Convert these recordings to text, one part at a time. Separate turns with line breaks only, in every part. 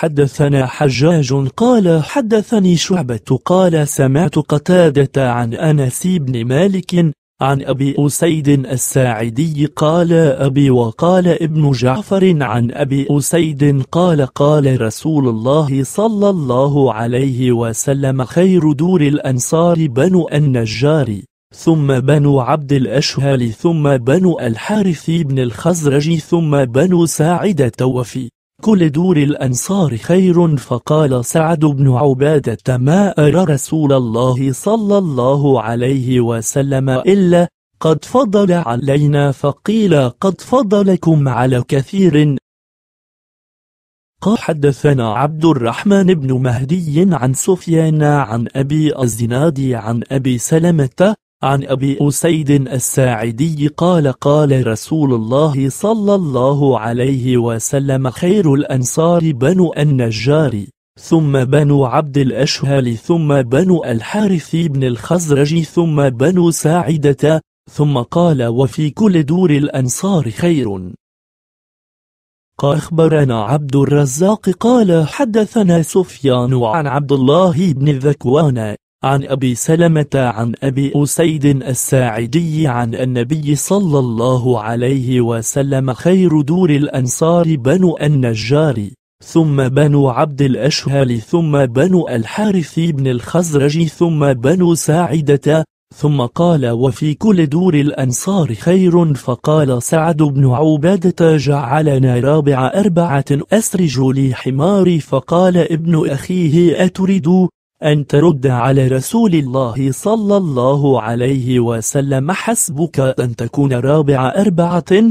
حدثنا حجاج قال حدثني شعبة قال سمعت قتادة عن أنس بن مالك عن أبي أسيد الساعدي قال أبي وقال ابن جعفر عن أبي أسيد قال قال رسول الله صلى الله عليه وسلم خير دور الأنصار بنو النجار ثم بنو عبد الأشهال ثم بنو الحارث بن الخزرج ثم بنو ساعدة وفي كل دور الأنصار خير فقال سعد بن عبادة ما أرى رسول الله صلى الله عليه وسلم إلا قد فضل علينا فقيل قد فضلكم على كثير قال حدثنا عبد الرحمن بن مهدي عن سفيان عن أبي الزناد عن أبي سلمة عن أبي أسيد الساعدي قال قال رسول الله صلى الله عليه وسلم خير الأنصار بنو النجار ثم بنو عبد الأشهل ثم بنو الحارث بن الخزرج ثم بنو ساعدة ثم قال وفي كل دور الأنصار خير قال أخبرنا عبد الرزاق قال حدثنا سفيان عن عبد الله بن ذكوان عن أبي سلمة عن أبي أسيد الساعدي عن النبي صلى الله عليه وسلم خير دور الأنصار بنو النجار ثم بنو عبد الأشهل ثم بنو الحارث بن الخزرج ثم بنو ساعدة ثم قال وفي كل دور الأنصار خير فقال سعد بن عبادة جعلنا رابع أربعة أسرج لي حماري فقال ابن أخيه أتريد أن ترد على رسول الله صلى الله عليه وسلم حسبك أن تكون رابع أربعة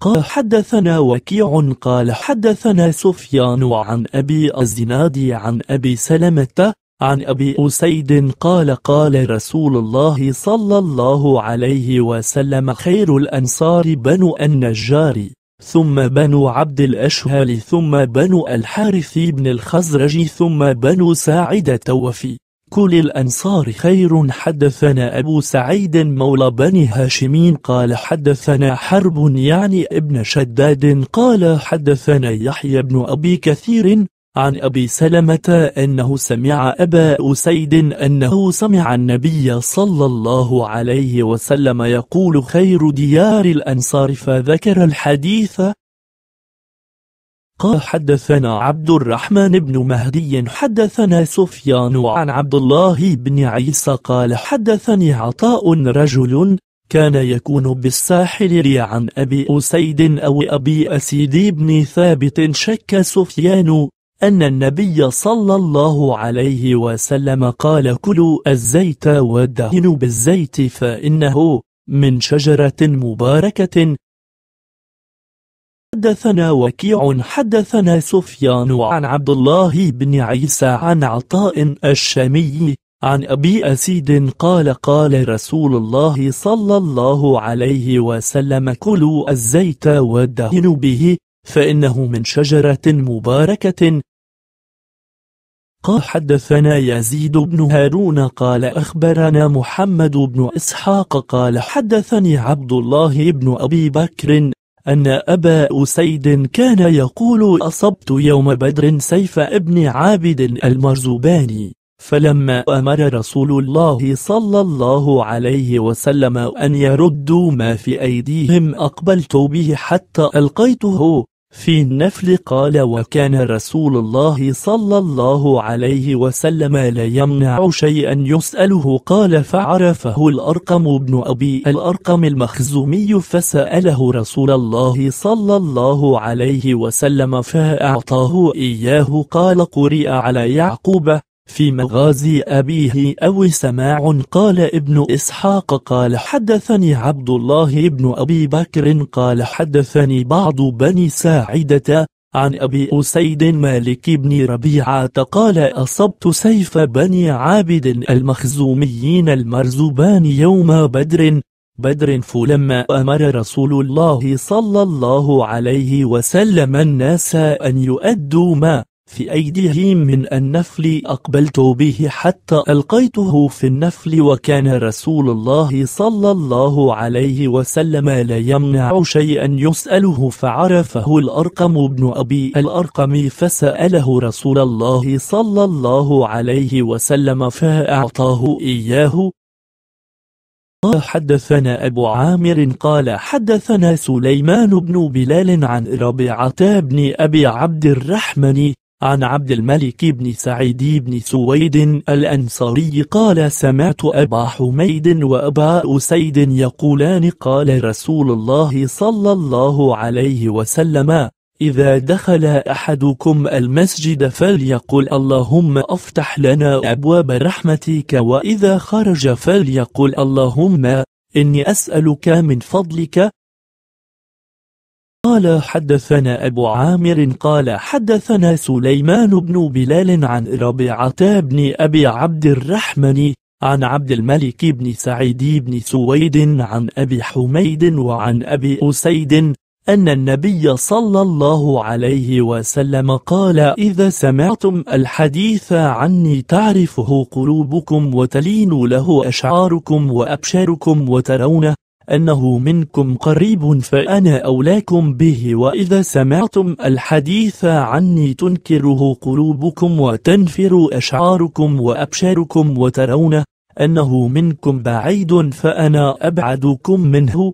قال حدثنا وكيع قال حدثنا سفيان عن أبي الزناد عن أبي سلمة عن أبي أسيد قال قال رسول الله صلى الله عليه وسلم خير الأنصار بنو النجار ثم بنو عبد الأشهال ثم بنو الحارث بن الخزرج ثم بنو ساعدة وفي كل الأنصار خير حدثنا أبو سعيد مولى بني هاشمين قال حدثنا حرب يعني ابن شداد قال حدثنا يحيى بن أبي كثير عن أبي سلمة أنه سمع أبا أسيد أنه سمع النبي صلى الله عليه وسلم يقول خير ديار الأنصار فذكر الحديث قال حدثنا عبد الرحمن بن مهدي حدثنا سفيان عن عبد الله بن عيسى قال حدثني عطاء رجل كان يكون بالساحل لي عن أبي أسيد أو أبي أسيد بن ثابت شك سفيان أن النبي صلى الله عليه وسلم قال كلوا الزيت ودهنوا بالزيت فإنه من شجرة مباركة حدثنا وكيع حدثنا سفيان عن عبد الله بن عيسى عن عطاء الشامي عن أبي أسيد قال قال رسول الله صلى الله عليه وسلم كلوا الزيت ودهنوا به فإنه من شجرة مباركة قال حدثنا يزيد بن هارون قال أخبرنا محمد بن إسحاق قال حدثني عبد الله بن أبي بكر أن أبا أسيد كان يقول أصبت يوم بدر سيف ابن عابد المرزوباني فلما أمر رسول الله صلى الله عليه وسلم أن يردوا ما في أيديهم أقبلت به حتى ألقيته في النفل قال وكان رسول الله صلى الله عليه وسلم لا يمنع شيئا يسأله قال فعرفه الأرقم بن أبي الأرقم المخزومي فسأله رسول الله صلى الله عليه وسلم فأعطاه إياه قال قرئ على يعقوب في مغازي أبيه أو سماع قال ابن إسحاق قال حدثني عبد الله بن أبي بكر قال حدثني بعض بني ساعدة عن أبي أسيد مالك بن ربيعة قال أصبت سيف بني عابد المخزوميين المرزوبان يوم بدر بدر فلما أمر رسول الله صلى الله عليه وسلم الناس أن يؤدوا ما في أيديه من النفل أقبلت به حتى ألقيته في النفل وكان رسول الله صلى الله عليه وسلم لا يمنع شيئا يسأله فعرفه الأرقم بن أبي الأرقم فسأله رسول الله صلى الله عليه وسلم فأعطاه إياه حدثنا أبو عامر قال حدثنا سليمان بن بلال عن ربيعة بن أبي عبد الرحمن عن عبد الملك بن سعيد بن سويد الأنصاري قال سمعت أبا حميد وأبا أسيد يقولان قال رسول الله صلى الله عليه وسلم إذا دخل أحدكم المسجد فليقل اللهم افتح لنا أبواب رحمتك وإذا خرج فليقل اللهم إني أسألك من فضلك قال حدثنا أبو عامر قال حدثنا سليمان بن بلال عن ربيعة بن أبي عبد الرحمن عن عبد الملك بن سعيد بن سويد عن أبي حميد وعن أبي أسيد أن النبي صلى الله عليه وسلم قال إذا سمعتم الحديث عني تعرفه قلوبكم وتلين له أشعاركم وأبشاركم وترونه أنه منكم قريب فأنا أولاكم به وإذا سمعتم الحديث عني تنكره قلوبكم وتنفر أشعاركم وأبشاركم وترون أنه منكم بعيد فأنا أبعدكم منه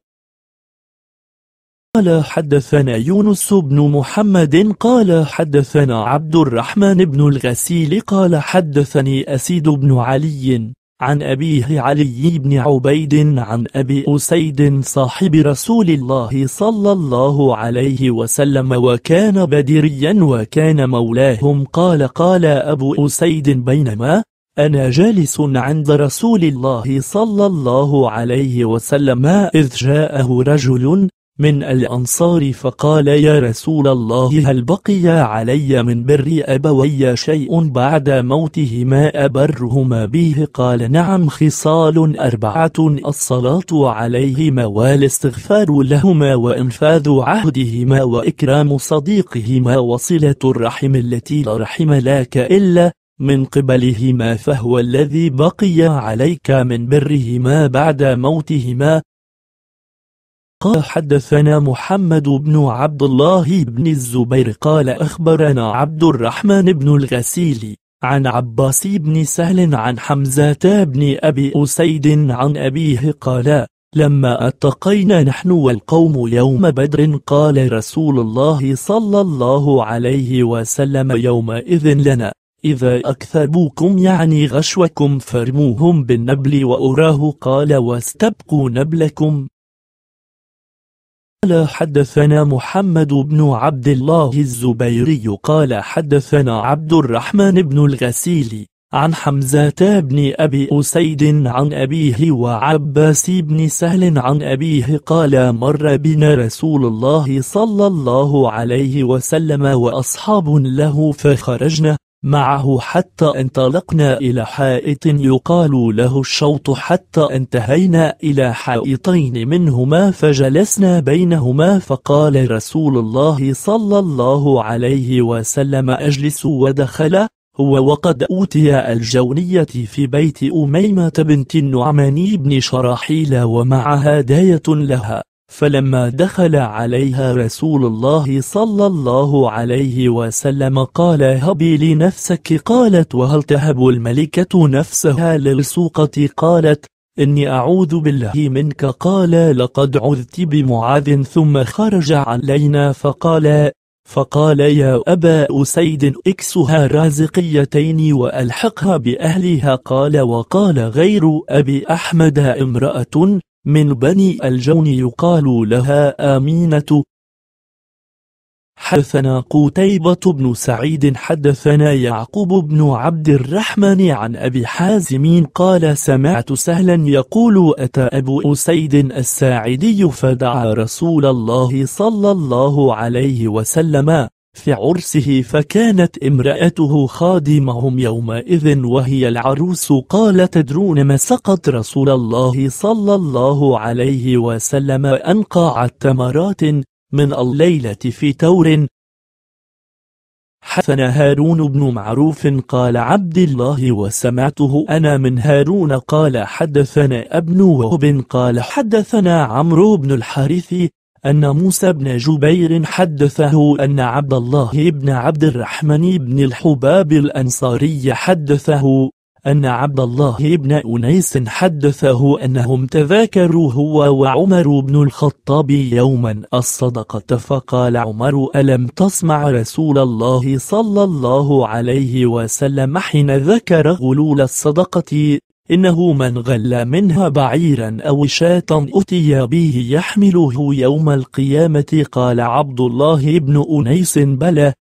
قال حدثنا يونس بن محمد قال حدثنا عبد الرحمن بن الغسيل قال حدثني أسيد بن علي عن أبيه علي بن عبيد عن أبي أسيد صاحب رسول الله صلى الله عليه وسلم وكان بدريا وكان مولاهم قال قال أبو أسيد بينما أنا جالس عند رسول الله صلى الله عليه وسلم إذ جاءه رجل من الأنصار فقال يا رسول الله هل بقي علي من بر أبوي شيء بعد موتهما أبرهما به قال نعم خصال أربعة الصلاة عليهما والاستغفار لهما وإنفاذ عهدهما وإكرام صديقهما وصلة الرحم التي لا رحم لك إلا من قبلهما فهو الذي بقي عليك من برهما بعد موتهما قال حدثنا محمد بن عبد الله بن الزبير قال أخبرنا عبد الرحمن بن الغسيل عن عباس بن سهل عن حمزة بن أبي أسيد عن أبيه قال لما اتقينا نحن والقوم يوم بدر قال رسول الله صلى الله عليه وسلم يومئذ لنا إذا أكثبوكم يعني غشوكم فرموهم بالنبل وأراه قال واستبقوا نبلكم قال حدثنا محمد بن عبد الله الزبيري قال حدثنا عبد الرحمن بن الغسيل عن حمزة بن أبي أسيد عن أبيه وعباس بن سهل عن أبيه قال مر بنا رسول الله صلى الله عليه وسلم وأصحاب له فخرجنا معه حتى انطلقنا إلى حائط يقال له الشوط حتى انتهينا إلى حائطين منهما فجلسنا بينهما فقال رسول الله صلى الله عليه وسلم أجلس ودخل هو وقد أوتي الجونية في بيت أميمة بنت النعمان بن شراحيل ومعها داية لها فلما دخل عليها رسول الله صلى الله عليه وسلم قال هبي لنفسك قالت وهل تهب الملكة نفسها للسوقة قالت إني أعوذ بالله منك قال لقد عذت بمعاذ ثم خرج علينا فقال فقال يا أبا أسيد اكسها رازقيتين وألحقها بأهلها قال وقال غير أبي أحمد امرأة من بني الجون يقال لها آمينة حدثنا قتيبة بن سعيد حدثنا يعقوب بن عبد الرحمن عن أبي حازم قال سمعت سهلا يقول أتى أبو أسيد الساعدي فدعا رسول الله صلى الله عليه وسلم في عرسه فكانت امرأته خادمهم يومئذ وهي العروس قال تدرون ما سقط رسول الله صلى الله عليه وسلم أنقع التمرات من الليلة في تور حسن هارون بن معروف قال عبد الله وسمعته أنا من هارون قال حدثنا ابن وهب قال حدثنا عمرو بن الحارث أن موسى بن جبير حدثه أن عبد الله بن عبد الرحمن بن الحباب الأنصاري حدثه أن عبد الله بن أنيس حدثه أنهم تذاكروا هو وعمر بن الخطاب يوما الصدقة فقال عمر ألم تسمع رسول الله صلى الله عليه وسلم حين ذكر غلول الصدقة إنه من غل منها بعيرا أو شاة أتي به يحمله يوم القيامة قال عبد الله بن أنيس بلى